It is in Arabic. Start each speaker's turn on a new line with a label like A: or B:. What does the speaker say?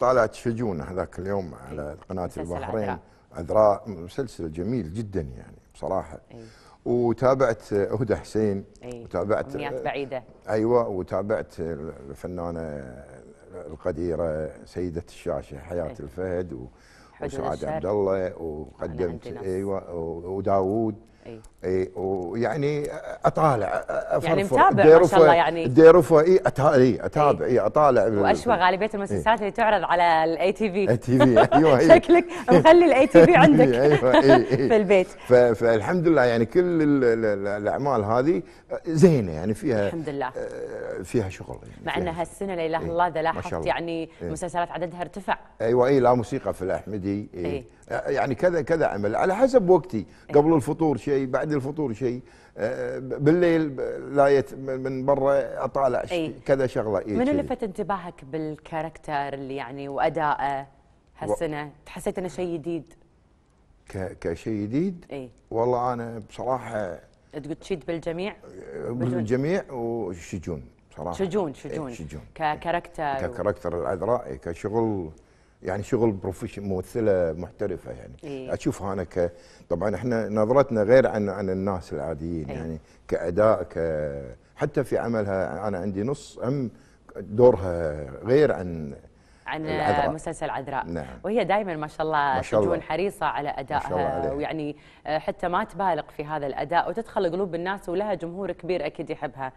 A: طالعت شجون هذاك اليوم إيه. على قناه البحرين عذراء مسلسل جميل جدا يعني بصراحه أي. وتابعت هدى حسين أي. وتابعت بعيده ايوه وتابعت الفنانه القديره سيده الشاشه حياه أي. الفهد وسعاد عبد الله وقدمت ايوه وداوود أي. اي ويعني اطالع افرفر يعني متابع ما شاء الله يعني ديروفو اي اتابع اي اتابع اي إيه. إيه، اطالع واشوى غالبيه المسلسلات
B: اللي تعرض على الاي تي في اي تي في ايوه إيه. شكلك مخلي الاي تي في عندك ايوه اي في البيت
A: فالحمد لله يعني كل الاعمال هذه زينه يعني فيها الحمد
B: لله آه،
A: فيها شغل يعني مع ان
B: هالسنه لا اله الا الله اذا لاحظت يعني مسلسلات عددها ارتفع
A: ايوه اي لا موسيقى في الاحمدي اي يعني كذا كذا عمل على حسب وقتي إيه. قبل الفطور شيء بعد الفطور شيء آه، بالليل يت من برا اطالع أي. كذا شغله إيه منو لفت
B: انتباهك بالكاركتر اللي يعني وادائه هالسنه و... حسيت انه شيء جديد
A: ك... كشيء جديد اي والله انا بصراحه
B: تقول تشيد بالجميع
A: بالجميع وشجون صراحه شجون إيه، شجون, شجون.
B: ككاركتر
A: ككاركتر العذراء كشغل يعني شغل بروفيشن ممثله محترفه يعني إيه؟ اشوفها انا ك طبعا احنا نظرتنا غير عن عن الناس العاديين إيه؟ يعني كاداء ك حتى في عملها انا عندي نص ام دورها غير عن
B: عن العذراء. مسلسل عذراء نعم. وهي دائما ما شاء الله ما شاء الله. تكون حريصه على ادائها ويعني آه، حتى ما تبالغ في هذا الاداء وتدخل قلوب الناس ولها جمهور كبير اكيد يحبها